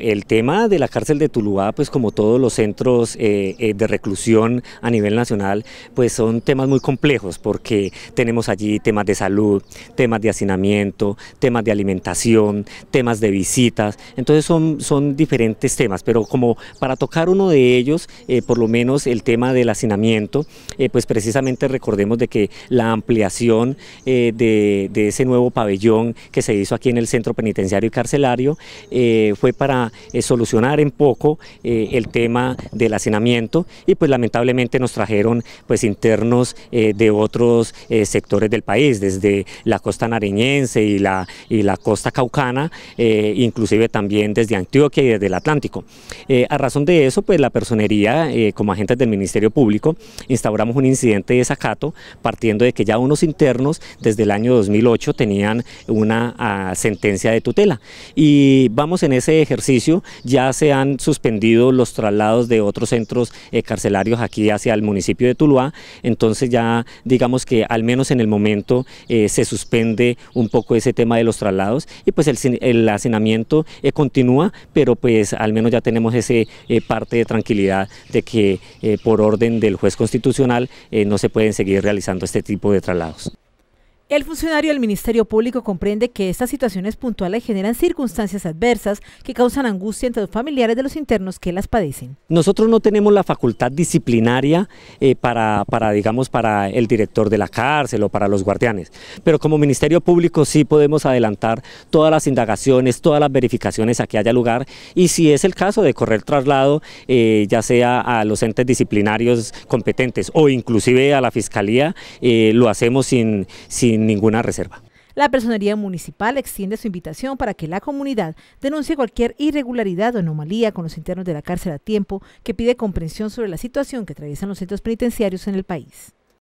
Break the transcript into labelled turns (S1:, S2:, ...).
S1: El tema de la cárcel de Tuluá, pues como todos los centros eh, eh, de reclusión a nivel nacional, pues son temas muy complejos porque tenemos allí temas de salud, temas de hacinamiento, temas de alimentación, temas de visitas, entonces son, son diferentes temas, pero como para tocar uno de ellos, eh, por lo menos el tema del hacinamiento, pues precisamente recordemos de que la ampliación de, ese nuevo pabellón que se hizo aquí en el centro penitenciario y carcelario fue para eh, solucionar en poco eh, el tema del hacinamiento y pues lamentablemente nos trajeron pues internos eh, de otros sectores del país, desde la costa nariñense y la, la costa caucana, inclusive también desde Antioquia y desde el Atlántico. a razón de eso, pues la personería, como agentes del Ministerio Público, instauramos un incidente de sacato partiendo de que ya unos internos desde el año 2008 tenían una ah, sentencia de tutela y vamos en ese ejercicio ya se han suspendido los traslados de otros centros eh, carcelarios aquí hacia el municipio de Tuluá, entonces ya digamos que al menos en el momento eh, se suspende un poco ese tema de los traslados y pues el, hacinamiento eh, continúa, pero pues al menos ya tenemos ese parte de tranquilidad de que por orden del juez constitucional no se pueden seguir realizando este tipo de traslados.
S2: El funcionario del Ministerio Público comprende que estas situaciones puntuales generan circunstancias adversas que causan angustia entre los familiares de los internos que las padecen.
S1: Nosotros no tenemos la facultad disciplinaria eh, para, para, digamos, para el director de la cárcel o para los guardianes, pero como Ministerio Público sí podemos adelantar todas las indagaciones, todas las verificaciones a que haya lugar y si es el caso de correr traslado, eh, ya sea a los entes disciplinarios competentes o inclusive a la Fiscalía, eh, lo hacemos sin, sin ninguna reserva.
S2: La Personería Municipal extiende su invitación para que la comunidad denuncie cualquier irregularidad o anomalía con los internos de la cárcel a tiempo, que pide comprensión sobre la situación que atraviesan los centros penitenciarios en el país.